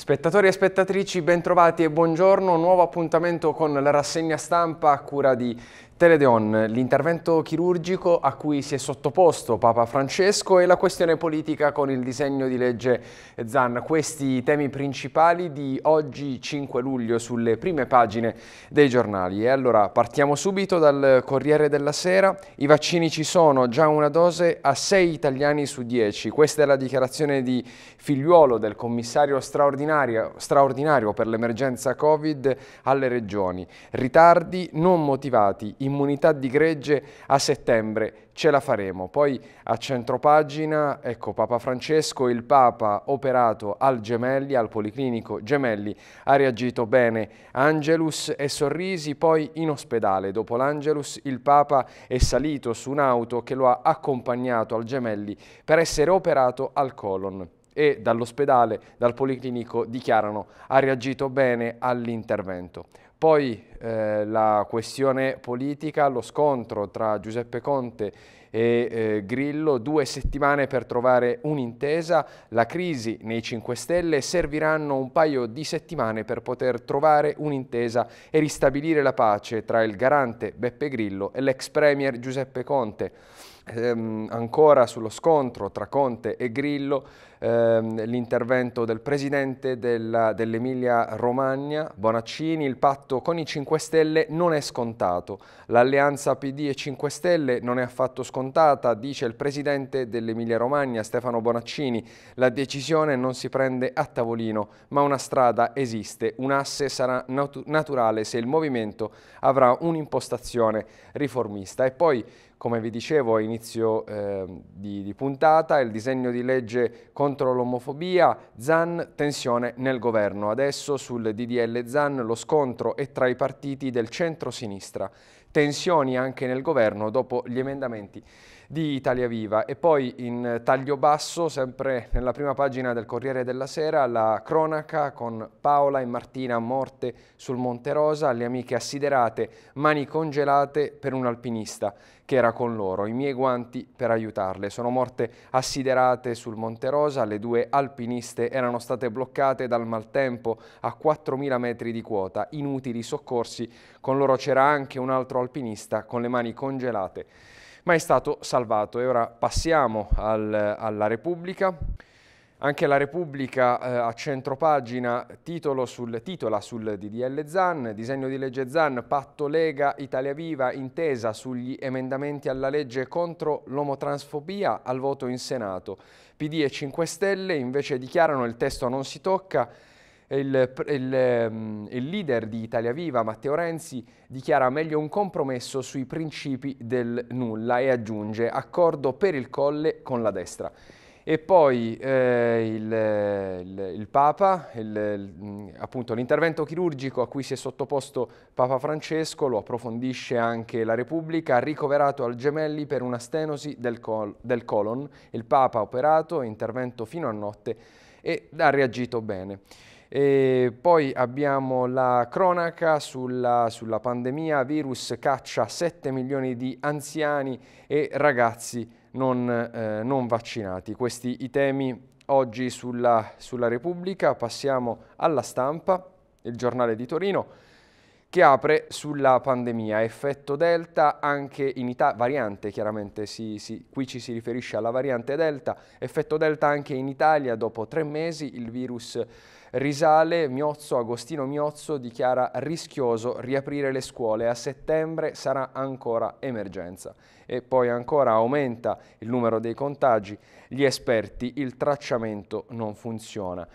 Spettatori e spettatrici, bentrovati e buongiorno. Nuovo appuntamento con la rassegna stampa a cura di Teledeon, l'intervento chirurgico a cui si è sottoposto Papa Francesco e la questione politica con il disegno di legge Zan. Questi i temi principali di oggi 5 luglio sulle prime pagine dei giornali. E allora partiamo subito dal Corriere della Sera. I vaccini ci sono, già una dose a 6 italiani su 10. Questa è la dichiarazione di Figliuolo del commissario straordinario, straordinario per l'emergenza Covid alle regioni. Ritardi non motivati, immunità di gregge a settembre, ce la faremo. Poi a centropagina, ecco, Papa Francesco, il Papa operato al Gemelli, al Policlinico Gemelli, ha reagito bene. Angelus e sorrisi, poi in ospedale. Dopo l'Angelus il Papa è salito su un'auto che lo ha accompagnato al Gemelli per essere operato al colon e dall'ospedale, dal Policlinico dichiarano ha reagito bene all'intervento. Poi eh, la questione politica, lo scontro tra Giuseppe Conte e eh, Grillo, due settimane per trovare un'intesa, la crisi nei 5 Stelle, serviranno un paio di settimane per poter trovare un'intesa e ristabilire la pace tra il garante Beppe Grillo e l'ex premier Giuseppe Conte ehm, ancora sullo scontro tra Conte e Grillo ehm, l'intervento del presidente dell'Emilia dell Romagna, Bonaccini, il patto con i 5 Stelle non è scontato. L'alleanza PD e 5 Stelle non è affatto scontata, dice il presidente dell'Emilia Romagna, Stefano Bonaccini. La decisione non si prende a tavolino, ma una strada esiste, un asse sarà nat naturale se il movimento avrà un'impostazione riformista. E poi come vi dicevo a inizio eh, di, di, puntata, il disegno di legge contro l'omofobia, ZAN, tensione nel governo. Adesso sul DDL ZAN lo scontro è tra i partiti del centro-sinistra. Tensioni anche nel governo dopo gli emendamenti di Italia Viva. E poi in eh, taglio basso, sempre nella prima pagina del Corriere della Sera, la cronaca con Paola e Martina morte sul Monte Rosa, le amiche assiderate, mani congelate per un alpinista che era con loro, i miei guanti per aiutarle. Sono morte assiderate sul Monte Rosa, le due alpiniste erano state bloccate dal maltempo a 4.000 metri di quota, inutili soccorsi, con loro c'era anche un altro alpinista con le mani congelate ma è stato salvato. E ora passiamo al, alla Repubblica. Anche la Repubblica eh, a centropagina titolo sul, titola sul DDL ZAN, disegno di legge ZAN, patto Lega Italia Viva, intesa sugli emendamenti alla legge contro l'omotransfobia al voto in Senato. PD e 5 Stelle invece dichiarano il testo non si tocca, il, il, ehm, il, leader di Italia Viva, Matteo Renzi, dichiara meglio un compromesso sui principi del nulla e aggiunge accordo per il colle con la destra. E poi eh, il, il, Papa, appunto l'intervento chirurgico a cui si è sottoposto Papa Francesco, lo approfondisce anche la Repubblica, ricoverato al gemelli per una stenosi del, col del colon. Il Papa ha operato, intervento fino a notte e ha reagito bene. E poi abbiamo la cronaca sulla, sulla pandemia, virus caccia 7 milioni di anziani e ragazzi non, eh, non vaccinati. Questi i temi oggi sulla, sulla Repubblica. Passiamo alla stampa, il giornale di Torino che apre sulla pandemia, effetto delta anche in Italia, variante chiaramente, si, si, qui ci si riferisce alla variante delta, effetto delta anche in Italia, dopo tre mesi il virus risale, Miozzo, Agostino Miozzo dichiara rischioso riaprire le scuole, a settembre sarà ancora emergenza. E poi ancora aumenta il numero dei contagi, gli esperti, il tracciamento non funziona.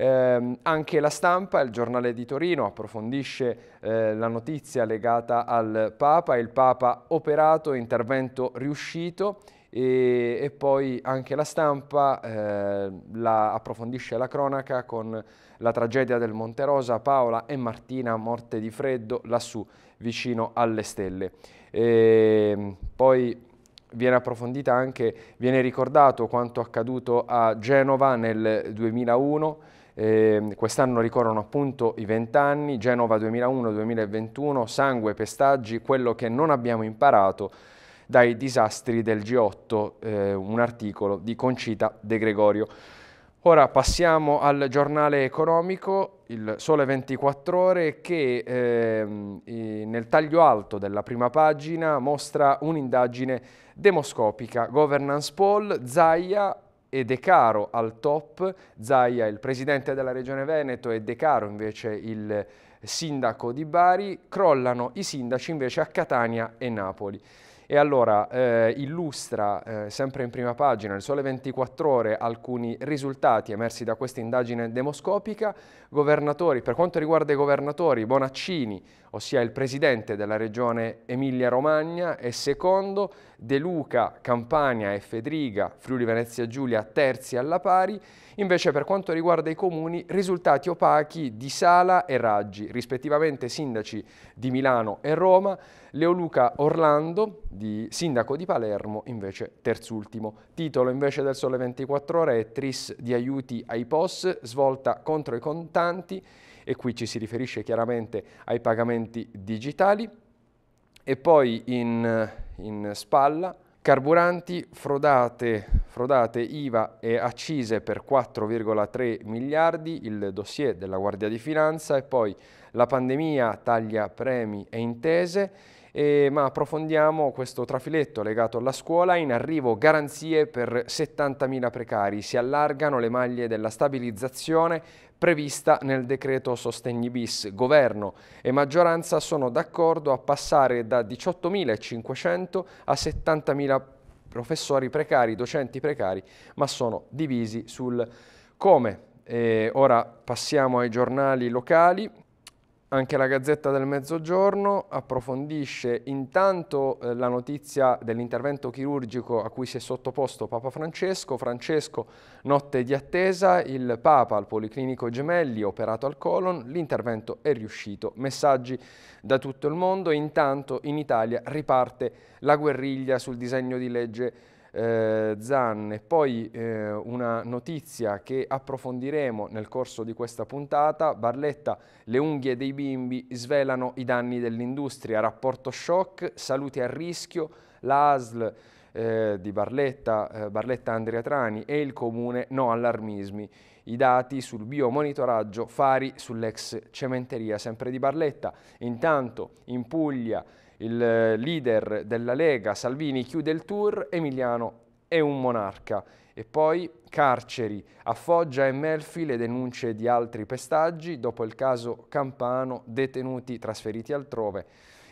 Eh, anche la stampa, il giornale di Torino, approfondisce eh, la notizia legata al Papa, il Papa operato, intervento riuscito e, e poi anche la stampa eh, la approfondisce la cronaca con la tragedia del Monte Rosa, Paola e Martina morte di freddo lassù vicino alle stelle. E, ehm, poi viene approfondita anche, viene ricordato quanto accaduto a Genova nel 2001 eh, quest'anno ricorrono appunto i vent'anni, Genova 2001-2021, sangue, pestaggi, quello che non abbiamo imparato dai disastri del G8, eh, un articolo di Concita De Gregorio. Ora passiamo al giornale economico, il Sole 24 Ore, che eh, nel taglio alto della prima pagina mostra un'indagine demoscopica. Governance Poll, Zaia e De Caro al top, Zaia il presidente della regione Veneto e De Caro invece il sindaco di Bari, crollano i sindaci invece a Catania e Napoli. E allora eh, illustra eh, sempre in prima pagina nel Sole 24 Ore alcuni risultati emersi da questa indagine demoscopica. Governatori, per quanto riguarda i governatori, Bonaccini ossia il presidente della regione Emilia-Romagna e secondo De Luca, Campania e Fedriga, Friuli Venezia Giulia terzi alla pari, invece per quanto riguarda i comuni risultati opachi di Sala e Raggi, rispettivamente sindaci di Milano e Roma, Leoluca Orlando, di, sindaco di Palermo, invece terzultimo. Titolo invece del Sole 24 Ore è Tris di aiuti ai POS, svolta contro i contanti, e qui ci si riferisce chiaramente ai pagamenti digitali. E poi in, in spalla carburanti frodate, frodate, IVA e accise per 4,3 miliardi, il dossier della Guardia di Finanza e poi la pandemia taglia premi e intese e, ma approfondiamo questo trafiletto legato alla scuola, in arrivo garanzie per 70.000 precari, si allargano le maglie della stabilizzazione prevista nel decreto Sostegni bis. Governo e maggioranza sono d'accordo a passare da 18.500 a 70.000 professori precari, docenti precari, ma sono divisi sul come. E ora passiamo ai giornali locali. Anche la Gazzetta del Mezzogiorno approfondisce intanto eh, la notizia dell'intervento chirurgico a cui si è sottoposto Papa Francesco. Francesco, notte di attesa, il Papa al Policlinico Gemelli, operato al colon, l'intervento è riuscito. Messaggi da tutto il mondo, intanto in Italia riparte la guerriglia sul disegno di legge eh, Zanne. Poi eh, una notizia che approfondiremo nel corso di questa puntata, Barletta, le unghie dei bimbi svelano i danni dell'industria, rapporto shock, salute a rischio, l'ASL eh, di Barletta, eh, Barletta Andrea Trani e il comune no allarmismi i dati sul biomonitoraggio Fari sull'ex cementeria sempre di Barletta. Intanto in Puglia il eh, leader della Lega, Salvini, chiude il tour, Emiliano è un monarca. E poi carceri. A Foggia e Melfi le denunce di altri pestaggi, dopo il caso Campano, detenuti trasferiti altrove.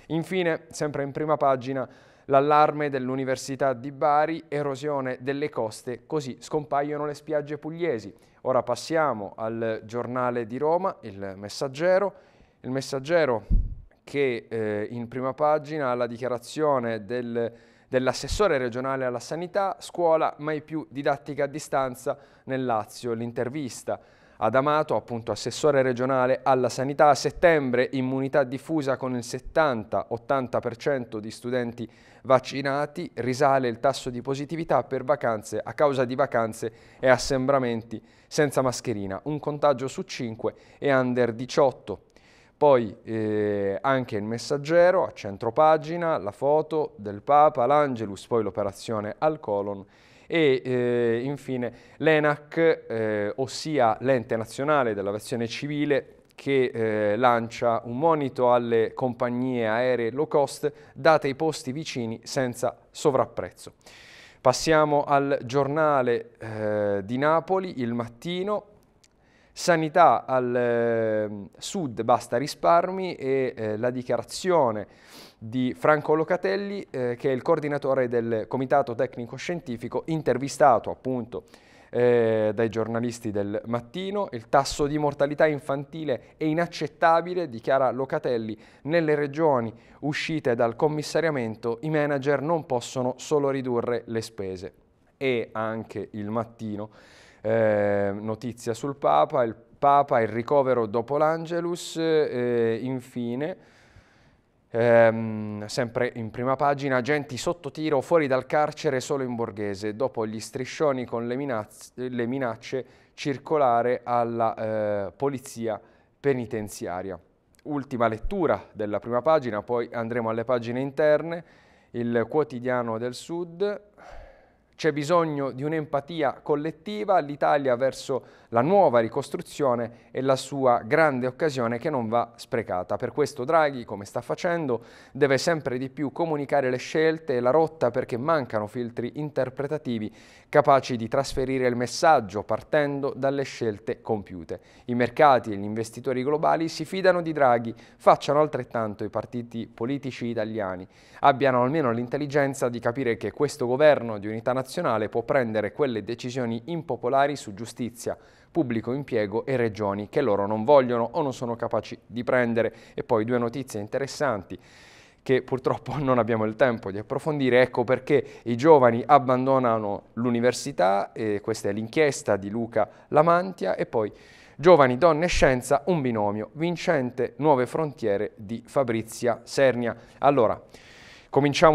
Infine, sempre in prima pagina, l'allarme dell'Università di Bari, erosione delle coste, così scompaiono le spiagge pugliesi. Ora passiamo al giornale di Roma, il Messaggero. Il Messaggero che eh, in prima pagina la dichiarazione del, dell'assessore regionale alla sanità, scuola mai più didattica a distanza nel Lazio, l'intervista. Ad Amato, appunto assessore regionale alla sanità, a settembre immunità diffusa con il 70-80% di studenti vaccinati, risale il tasso di positività per vacanze a causa di vacanze e assembramenti senza mascherina, un contagio su 5 e under 18. Poi eh, anche il messaggero a centro pagina, la foto del Papa, l'Angelus, poi l'operazione al colon e eh, infine l'ENAC, eh, ossia l'ente nazionale dell'aviazione civile che eh, lancia un monito alle compagnie aeree low cost date i posti vicini senza sovrapprezzo. Passiamo al giornale eh, di Napoli, il mattino, Sanità al ehm, sud basta risparmi e eh, la dichiarazione di Franco Locatelli eh, che è il coordinatore del Comitato Tecnico Scientifico intervistato appunto eh, dai giornalisti del mattino. Il tasso di mortalità infantile è inaccettabile, dichiara Locatelli. Nelle regioni uscite dal commissariamento i manager non possono solo ridurre le spese. E anche il mattino eh, notizia sul Papa, il Papa, il ricovero dopo l'Angelus, eh, infine, ehm, sempre in prima pagina, agenti sotto tiro fuori dal carcere solo in borghese, dopo gli striscioni con le, minacce, le minacce circolare alla eh, polizia penitenziaria. Ultima lettura della prima pagina, poi andremo alle pagine interne, il quotidiano del Sud, c'è bisogno di un'empatia collettiva l'Italia verso la nuova ricostruzione e la sua grande occasione che non va sprecata. Per questo Draghi, come sta facendo, deve sempre di più comunicare le scelte e la rotta perché mancano filtri interpretativi capaci di trasferire il messaggio partendo dalle scelte compiute. I mercati e gli investitori globali si fidano di Draghi, facciano altrettanto i partiti politici italiani. Abbiano almeno l'intelligenza di capire che questo governo di unità nazionale nazionale può prendere quelle decisioni impopolari su giustizia, pubblico impiego e regioni che loro non vogliono o non sono capaci di prendere. E poi due notizie interessanti che purtroppo non abbiamo il tempo di approfondire, ecco perché i giovani abbandonano l'università, questa è l'inchiesta di Luca Lamantia, e poi Giovani, donne e scienza, un binomio, vincente nuove frontiere di Fabrizia Sernia. Allora,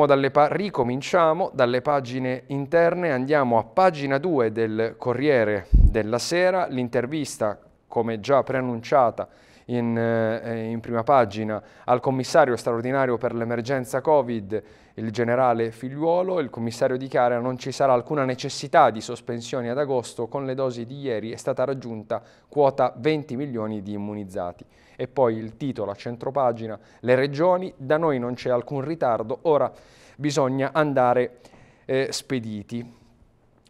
dalle ricominciamo dalle pagine interne, andiamo a pagina 2 del Corriere della Sera, l'intervista, come già preannunciata, in, eh, in, prima pagina al commissario straordinario per l'emergenza Covid, il generale Figliuolo, il commissario dichiara non ci sarà alcuna necessità di sospensioni ad agosto, con le dosi di ieri è stata raggiunta quota 20 milioni di immunizzati. E poi il titolo a centropagina, le regioni, da noi non c'è alcun ritardo, ora bisogna andare eh, spediti.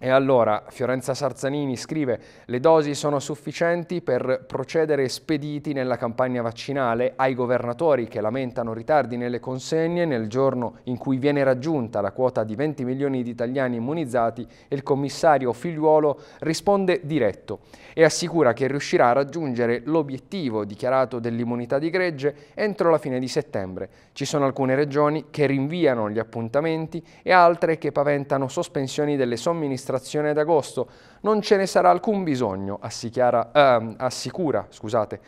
E allora Fiorenza Sarzanini scrive le dosi sono sufficienti per procedere spediti nella campagna vaccinale ai governatori che lamentano ritardi nelle consegne nel giorno in cui viene raggiunta la quota di 20 milioni di italiani immunizzati e il commissario Figliuolo risponde diretto e assicura che riuscirà a raggiungere l'obiettivo dichiarato dell'immunità di gregge entro la fine di settembre. Ci sono alcune regioni che rinviano gli appuntamenti e altre che paventano sospensioni delle somministrazioni amministrazione ad agosto. Non ce ne sarà alcun bisogno, eh, assicura scusate,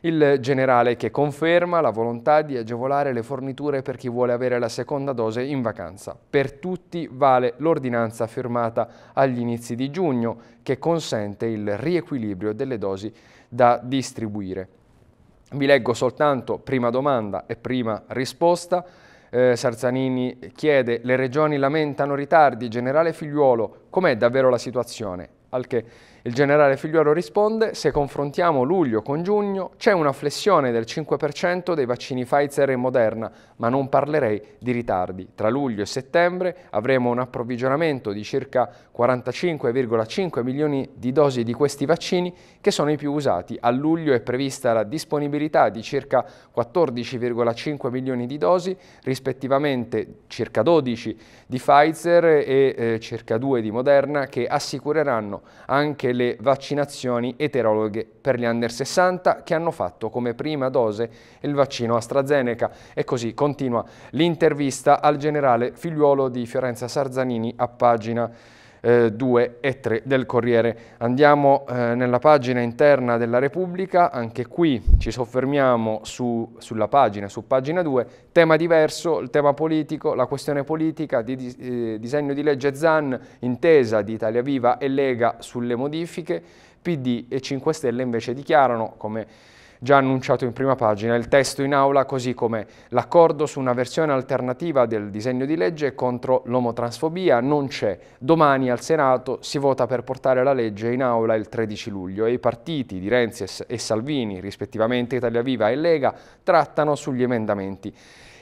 il generale che conferma la volontà di agevolare le forniture per chi vuole avere la seconda dose in vacanza. Per tutti vale l'ordinanza firmata agli inizi di giugno che consente il riequilibrio delle dosi da distribuire. Vi leggo soltanto prima domanda e prima risposta eh, Sarzanini chiede, le regioni lamentano ritardi, generale figliuolo, com'è davvero la situazione? Al che il generale Figliuolo risponde, se confrontiamo luglio con giugno c'è una flessione del 5% dei vaccini Pfizer e Moderna, ma non parlerei di ritardi. Tra luglio e settembre avremo un approvvigionamento di circa 45,5 milioni di dosi di questi vaccini che sono i più usati. A luglio è prevista la disponibilità di circa 14,5 milioni di dosi, rispettivamente circa 12 di Pfizer e eh, circa 2 di Moderna che assicureranno anche le vaccinazioni eterologhe per gli under 60 che hanno fatto come prima dose il vaccino AstraZeneca. E così continua l'intervista al generale figliuolo di Fiorenza Sarzanini a pagina eh, 2 e 3 del Corriere. Andiamo eh, nella pagina interna della Repubblica, anche qui ci soffermiamo su, sulla pagina, su pagina 2, tema diverso, il tema politico, la questione politica, di, eh, disegno di legge ZAN, intesa di Italia Viva e Lega sulle modifiche, PD e 5 Stelle invece dichiarano come già annunciato in prima pagina, il testo in aula così come l'accordo su una versione alternativa del disegno di legge contro l'omotransfobia non c'è. Domani al Senato si vota per portare la legge in aula il 13 luglio e i partiti di Renzi e Salvini, rispettivamente Italia Viva e Lega, trattano sugli emendamenti.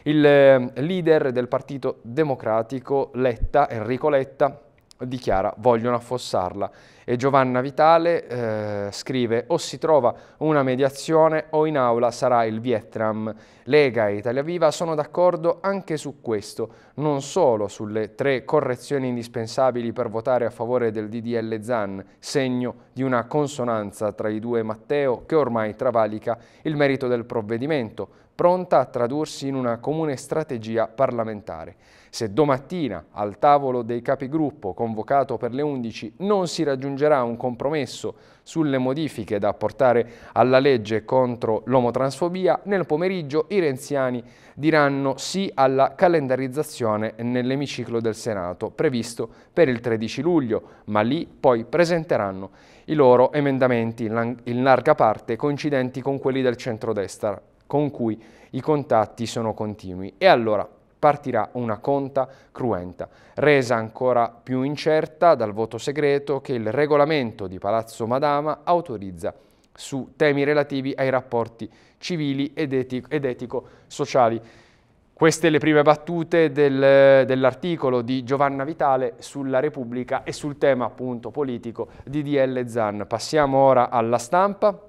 Il ehm, leader del Partito Democratico, Letta, Enrico Letta, dichiara vogliono affossarla e Giovanna Vitale eh, scrive o si trova una mediazione o in aula sarà il Vietnam. Lega e Italia Viva sono d'accordo anche su questo, non solo sulle tre correzioni indispensabili per votare a favore del DDL Zan, segno di una consonanza tra i due Matteo che ormai travalica il merito del provvedimento, pronta a tradursi in una comune strategia parlamentare. Se domattina al tavolo dei capigruppo convocato per le 11 non si raggiungerà un compromesso sulle modifiche da apportare alla legge contro l'omotransfobia, nel pomeriggio i renziani diranno sì alla calendarizzazione nell'emiciclo del Senato, previsto per il 13 luglio, ma lì poi presenteranno i loro emendamenti in larga parte coincidenti con quelli del centrodestra, con cui i contatti sono continui. E allora partirà una conta cruenta, resa ancora più incerta dal voto segreto che il regolamento di Palazzo Madama autorizza su temi relativi ai rapporti civili ed, ed etico-sociali. Queste le prime battute del, dell'articolo di Giovanna Vitale sulla Repubblica e sul tema appunto politico di DL Zan. Passiamo ora alla stampa.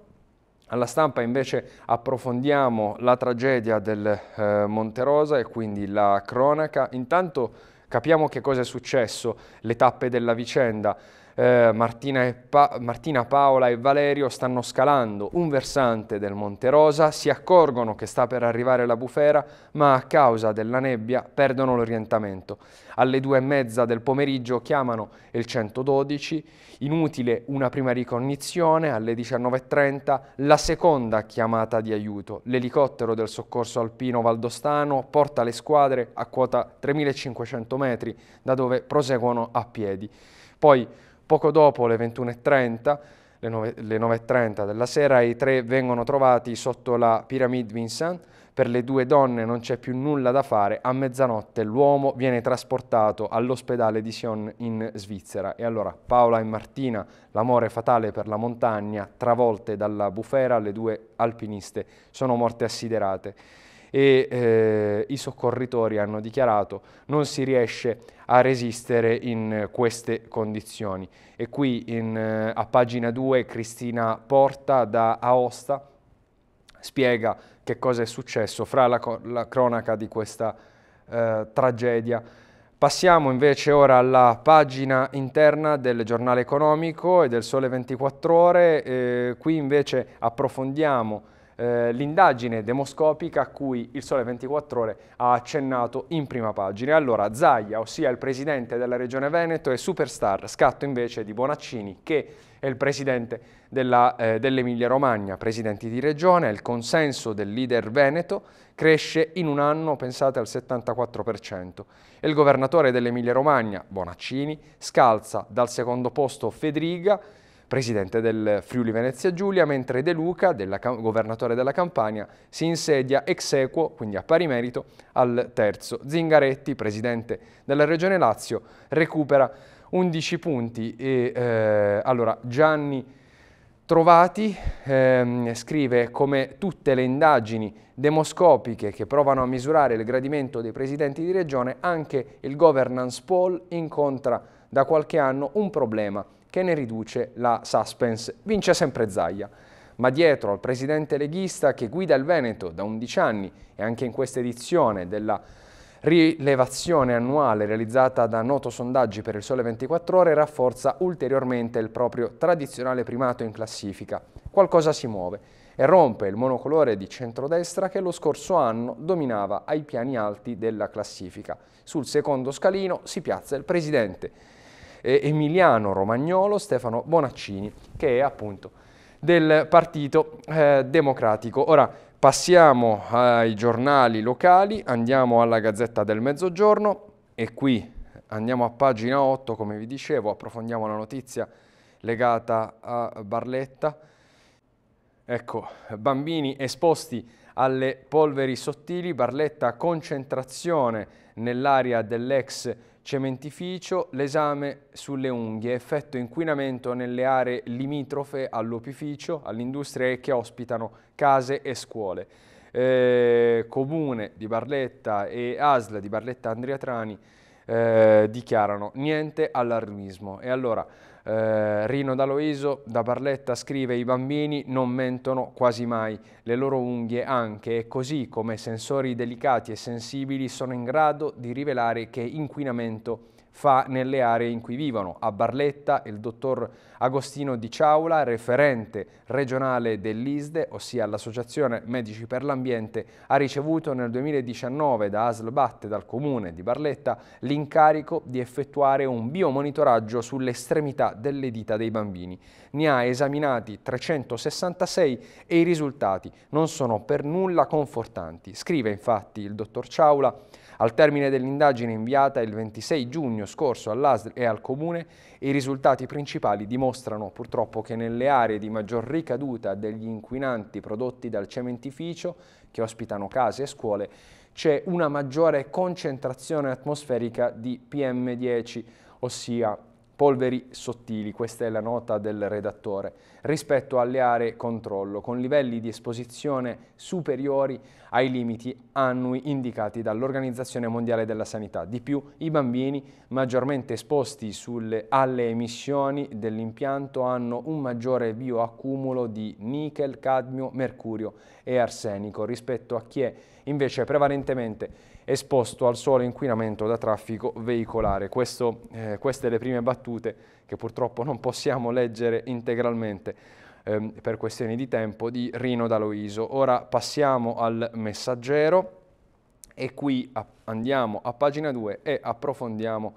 Alla stampa invece approfondiamo la tragedia del eh, Rosa e quindi la cronaca. Intanto capiamo che cosa è successo, le tappe della vicenda eh, Martina, pa- Martina, Paola e Valerio stanno scalando un versante del Monte Rosa, si accorgono che sta per arrivare la bufera, ma a causa della nebbia perdono l'orientamento. Alle due e mezza del pomeriggio chiamano il 112, inutile una prima ricognizione, alle 19.30 la seconda chiamata di aiuto. L'elicottero del soccorso alpino valdostano porta le squadre a quota 3.500 metri da dove proseguono a piedi. Poi Poco dopo le 21.30, le 9.30 della sera, i tre vengono trovati sotto la Pyramid Vincent. Per le due donne non c'è più nulla da fare. A mezzanotte l'uomo viene trasportato all'ospedale di Sion in Svizzera. E allora Paola e Martina, l'amore fatale per la montagna, travolte dalla bufera, le due alpiniste sono morte assiderate e eh, i soccorritori hanno dichiarato non si riesce a resistere in queste condizioni. E qui in, eh, a pagina 2 Cristina Porta da Aosta spiega che cosa è successo fra la, la cronaca di questa eh, tragedia. Passiamo invece ora alla pagina interna del giornale economico e del Sole 24 ore, eh, qui invece approfondiamo eh, l'indagine demoscopica a cui il Sole 24 Ore ha accennato in prima pagina. Allora, Zaia, ossia il presidente della Regione Veneto, è superstar, scatto invece di Bonaccini, che è il presidente eh, dell'Emilia Romagna, presidenti di regione, il consenso del leader veneto cresce in un anno, pensate, al 74%. E il governatore dell'Emilia Romagna, Bonaccini, scalza dal secondo posto Fedriga, presidente del Friuli Venezia Giulia, mentre De Luca, della, governatore della Campania, si insedia ex equo, quindi a pari merito, al terzo. Zingaretti, presidente della Regione Lazio, recupera 11 punti e eh, allora Gianni Trovati ehm, scrive come tutte le indagini demoscopiche che provano a misurare il gradimento dei presidenti di regione, anche il governance poll incontra da qualche anno un problema che ne riduce la suspense. Vince sempre Zaia. Ma dietro al presidente leghista che guida il Veneto da 11 anni e anche in questa edizione della rilevazione annuale realizzata da Noto Sondaggi per il Sole 24 Ore rafforza ulteriormente il proprio tradizionale primato in classifica. Qualcosa si muove e rompe il monocolore di centrodestra che lo scorso anno dominava ai piani alti della classifica. Sul secondo scalino si piazza il presidente eh, emiliano romagnolo Stefano Bonaccini, che è appunto del Partito eh, Democratico. Ora passiamo ai giornali locali, andiamo alla Gazzetta del Mezzogiorno e qui andiamo a pagina 8, come vi dicevo, approfondiamo la notizia legata a Barletta. Ecco, bambini esposti alle polveri sottili, Barletta concentrazione nell'area dell'ex cementificio, l'esame sulle unghie, effetto inquinamento nelle aree limitrofe all'opificio, all'industria e che ospitano case e scuole. Eh, comune di Barletta e ASL di Barletta Andria Trani eh, dichiarano niente allarmismo. E allora eh, Rino D'Aloiso da Barletta scrive i bambini non mentono quasi mai, le loro unghie anche e così come sensori delicati e sensibili sono in grado di rivelare che inquinamento fa nelle aree in cui vivono. A Barletta il dottor Agostino Di Ciaula, referente regionale dell'ISDE, ossia l'Associazione Medici per l'Ambiente, ha ricevuto nel 2019 da ASL Batte, dal comune di Barletta, l'incarico di effettuare un biomonitoraggio sulle estremità delle dita dei bambini. Ne ha esaminati 366 e i risultati non sono per nulla confortanti. Scrive infatti il dottor Ciaula al termine dell'indagine inviata il 26 giugno scorso all'ASL e al Comune, i risultati principali dimostrano purtroppo che nelle aree di maggior ricaduta degli inquinanti prodotti dal cementificio, che ospitano case e scuole, c'è una maggiore concentrazione atmosferica di PM10, ossia polveri sottili, questa è la nota del redattore, rispetto alle aree controllo, con livelli di esposizione superiori ai limiti annui indicati dall'Organizzazione Mondiale della Sanità. Di più, i bambini maggiormente esposti sulle, alle emissioni dell'impianto hanno un maggiore bioaccumulo di nickel, cadmio, mercurio e arsenico rispetto a chi è invece prevalentemente esposto al suolo inquinamento da traffico veicolare. Questo, eh, queste le prime battute che purtroppo non possiamo leggere integralmente ehm, per questioni di tempo di Rino D'Aloiso. Ora passiamo al messaggero e qui andiamo a pagina 2 e approfondiamo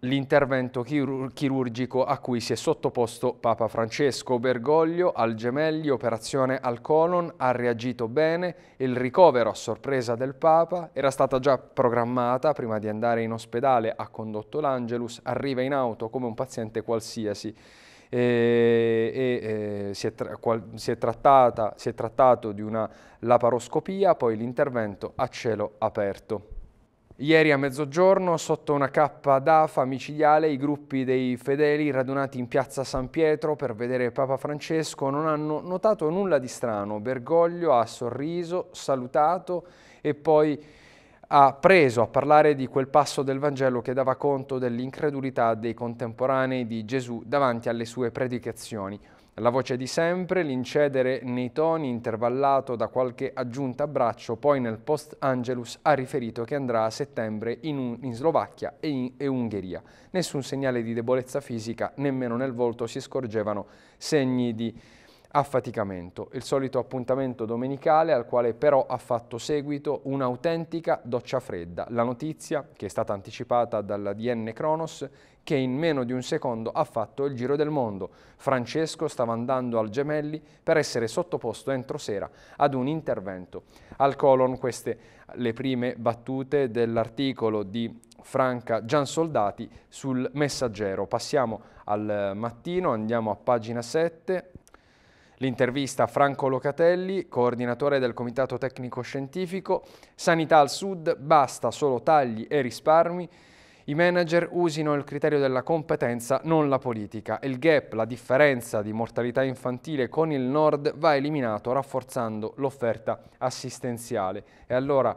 l'intervento chirurgico a cui si è sottoposto Papa Francesco. Bergoglio al gemelli, operazione al colon, ha reagito bene, il ricovero a sorpresa del Papa era stata già programmata prima di andare in ospedale, ha condotto l'Angelus, arriva in auto come un paziente qualsiasi. E, e, e, si, è qual si, è trattata, si è trattato di una laparoscopia, poi l'intervento a cielo aperto. Ieri a mezzogiorno, sotto una cappa d'afa micidiale, i gruppi dei fedeli radunati in piazza San Pietro per vedere Papa Francesco non hanno notato nulla di strano. Bergoglio ha sorriso, salutato e poi ha preso a parlare di quel passo del Vangelo che dava conto dell'incredulità dei contemporanei di Gesù davanti alle sue predicazioni. La voce di sempre, l'incedere nei toni intervallato da qualche aggiunta a braccio, poi nel post Angelus ha riferito che andrà a settembre in, un, in Slovacchia e, in, e Ungheria. Nessun segnale di debolezza fisica, nemmeno nel volto si scorgevano segni di affaticamento, il solito appuntamento domenicale al quale però ha fatto seguito un'autentica doccia fredda. La notizia, che è stata anticipata dalla DN Kronos, che in meno di un secondo ha fatto il giro del mondo. Francesco stava andando al Gemelli per essere sottoposto entro sera ad un intervento. Al colon queste le prime battute dell'articolo di Franca Giansoldati sul Messaggero. Passiamo al mattino, andiamo a pagina 7. L'intervista a Franco Locatelli, coordinatore del Comitato Tecnico Scientifico, Sanità al Sud, basta solo tagli e risparmi, i manager usino il criterio della competenza, non la politica, e il gap, la differenza di mortalità infantile con il nord va eliminato rafforzando l'offerta assistenziale. E allora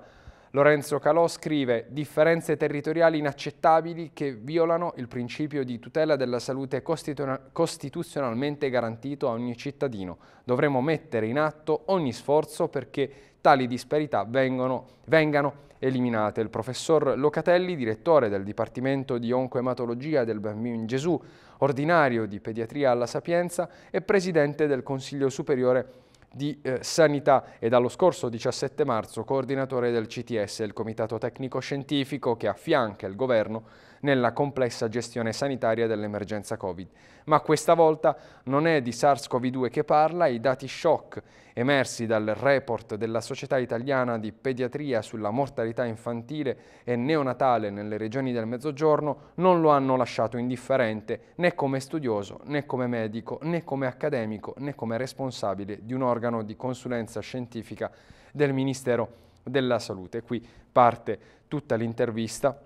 Lorenzo Calò scrive differenze territoriali inaccettabili che violano il principio di tutela della salute costituzionalmente garantito a ogni cittadino. Dovremo mettere in atto ogni sforzo perché tali disparità vengono, vengano eliminate. Il professor Locatelli, direttore del Dipartimento di Oncoematologia del Bambino in Gesù, ordinario di pediatria alla Sapienza e presidente del Consiglio Superiore di eh, Sanità e dallo scorso 17 marzo coordinatore del CTS, il Comitato Tecnico Scientifico che affianca il governo nella complessa gestione sanitaria dell'emergenza Covid. Ma questa volta non è di SARS-CoV-2 che parla, i dati shock emersi dal report della Società Italiana di Pediatria sulla mortalità infantile e neonatale nelle regioni del Mezzogiorno non lo hanno lasciato indifferente né come studioso, né come medico, né come accademico, né come responsabile di un organo di consulenza scientifica del Ministero della Salute. Qui parte tutta l'intervista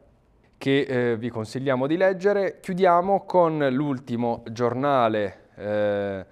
che eh, vi consigliamo di leggere. Chiudiamo con l'ultimo giornale, eh,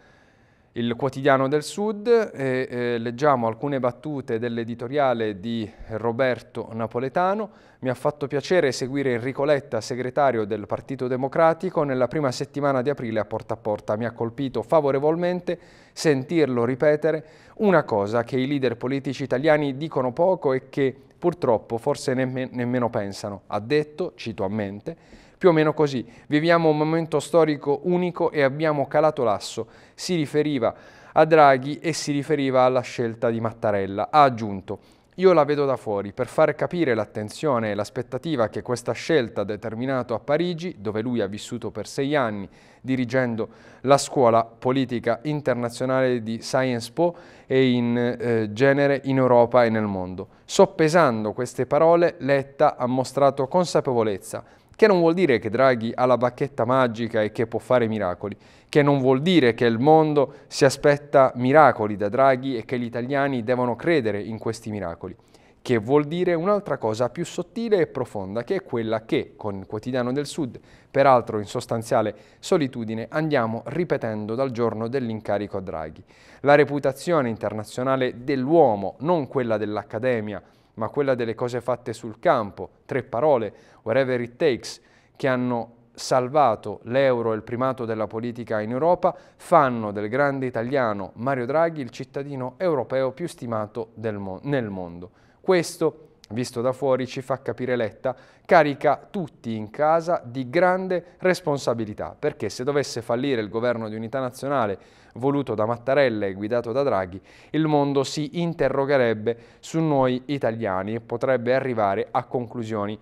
il quotidiano del Sud, e, eh, leggiamo alcune battute dell'editoriale di Roberto Napoletano. Mi ha fatto piacere seguire Enrico Letta, segretario del Partito Democratico, nella prima settimana di aprile a Porta a Porta. Mi ha colpito favorevolmente sentirlo ripetere una cosa che i leader politici italiani dicono poco e che purtroppo forse nemm nemmeno pensano. Ha detto, cito a mente, più o meno così, viviamo un momento storico unico e abbiamo calato l'asso. Si riferiva a Draghi e si riferiva alla scelta di Mattarella. Ha aggiunto, io la vedo da fuori per far capire l'attenzione e l'aspettativa che questa scelta ha determinato a Parigi, dove lui ha vissuto per sei anni dirigendo la scuola politica internazionale di Sciences Po e in eh, genere in Europa e nel mondo. Soppesando queste parole, Letta ha mostrato consapevolezza che non vuol dire che Draghi ha la bacchetta magica e che può fare miracoli, che non vuol dire che il mondo si aspetta miracoli da Draghi e che gli italiani devono credere in questi miracoli, che vuol dire un'altra cosa più sottile e profonda, che è quella che con il quotidiano del Sud, peraltro in sostanziale solitudine, andiamo ripetendo dal giorno dell'incarico a Draghi. La reputazione internazionale dell'uomo, non quella dell'accademia, ma quella delle cose fatte sul campo, tre parole, whatever it takes, che hanno salvato l'euro e il primato della politica in Europa, fanno del grande italiano Mario Draghi il cittadino europeo più stimato mo nel mondo. Questo visto da fuori ci fa capire Letta, carica tutti in casa di grande responsabilità, perché se dovesse fallire il governo di unità nazionale voluto da Mattarella e guidato da Draghi, il mondo si interrogherebbe su noi italiani e potrebbe arrivare a conclusioni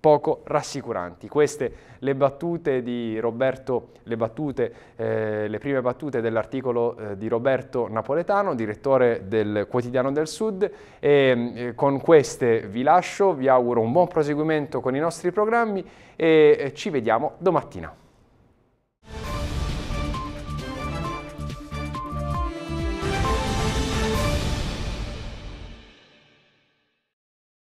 poco rassicuranti. Queste le battute di Roberto, le, battute, eh, le prime battute dell'articolo eh, di Roberto Napoletano, direttore del Quotidiano del Sud e eh, con queste vi lascio, vi auguro un buon proseguimento con i nostri programmi e eh, ci vediamo domattina.